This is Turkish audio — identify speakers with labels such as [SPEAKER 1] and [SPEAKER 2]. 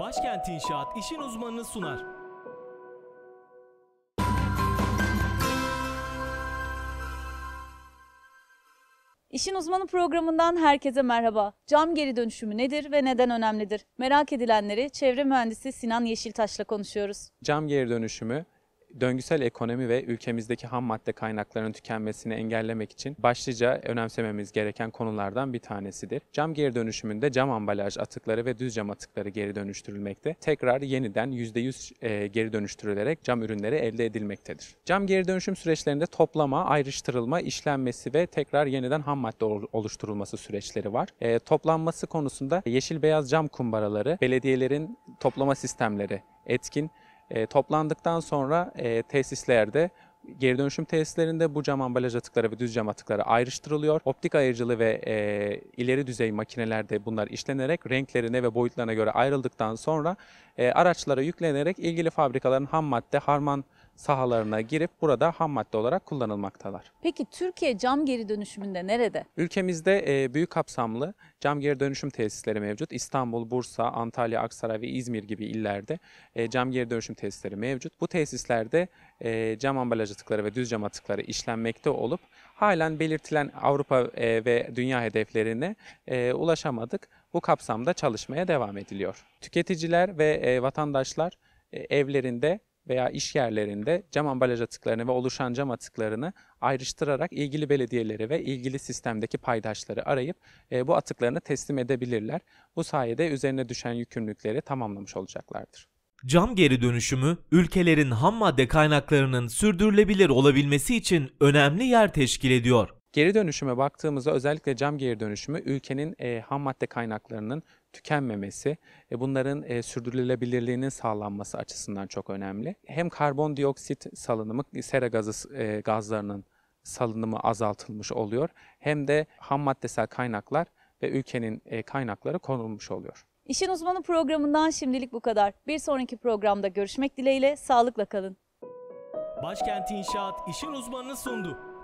[SPEAKER 1] Başkent İnşaat işin uzmanını sunar.
[SPEAKER 2] İşin Uzmanı programından herkese merhaba. Cam geri dönüşümü nedir ve neden önemlidir? Merak edilenleri çevre mühendisi Sinan Yeşiltaş'la konuşuyoruz.
[SPEAKER 1] Cam geri dönüşümü döngüsel ekonomi ve ülkemizdeki ham madde kaynaklarının tükenmesini engellemek için başlıca önemsememiz gereken konulardan bir tanesidir. Cam geri dönüşümünde cam ambalaj atıkları ve düz cam atıkları geri dönüştürülmekte. Tekrar yeniden %100 e, geri dönüştürülerek cam ürünleri elde edilmektedir. Cam geri dönüşüm süreçlerinde toplama, ayrıştırılma, işlenmesi ve tekrar yeniden ham madde oluşturulması süreçleri var. E, toplanması konusunda yeşil beyaz cam kumbaraları, belediyelerin toplama sistemleri etkin e, toplandıktan sonra e, tesislerde Geri dönüşüm tesislerinde bu cam ambalaj atıkları ve düz cam atıkları ayrıştırılıyor. Optik ayırıcılı ve e, ileri düzey makinelerde bunlar işlenerek renklerine ve boyutlarına göre ayrıldıktan sonra e, araçlara yüklenerek ilgili fabrikaların ham madde harman sahalarına girip burada ham madde olarak kullanılmaktalar.
[SPEAKER 2] Peki Türkiye cam geri dönüşümünde nerede?
[SPEAKER 1] Ülkemizde e, büyük kapsamlı cam geri dönüşüm tesisleri mevcut. İstanbul, Bursa, Antalya, Aksaray ve İzmir gibi illerde e, cam geri dönüşüm tesisleri mevcut. Bu tesislerde e, cam ambalaj atıkları ve düz cam atıkları işlenmekte olup halen belirtilen Avrupa ve dünya hedeflerine ulaşamadık. Bu kapsamda çalışmaya devam ediliyor. Tüketiciler ve vatandaşlar evlerinde veya iş yerlerinde cam ambalaj atıklarını ve oluşan cam atıklarını ayrıştırarak ilgili belediyeleri ve ilgili sistemdeki paydaşları arayıp e, bu atıklarını teslim edebilirler. Bu sayede üzerine düşen yükümlülükleri tamamlamış olacaklardır. Cam geri dönüşümü ülkelerin ham madde kaynaklarının sürdürülebilir olabilmesi için önemli yer teşkil ediyor. Geri dönüşüme baktığımızda özellikle cam geri dönüşümü ülkenin e, ham madde kaynaklarının tükenmemesi, e, bunların e, sürdürülebilirliğinin sağlanması açısından çok önemli. Hem karbondioksit salınımı, sera gazı e, gazlarının salınımı azaltılmış oluyor hem de ham maddesel kaynaklar ve ülkenin e, kaynakları korunmuş oluyor.
[SPEAKER 2] İşin Uzmanı programından şimdilik bu kadar. Bir sonraki programda görüşmek dileğiyle sağlıkla kalın.
[SPEAKER 1] Başkent İnşaat İşin Uzmanı'nı sundu.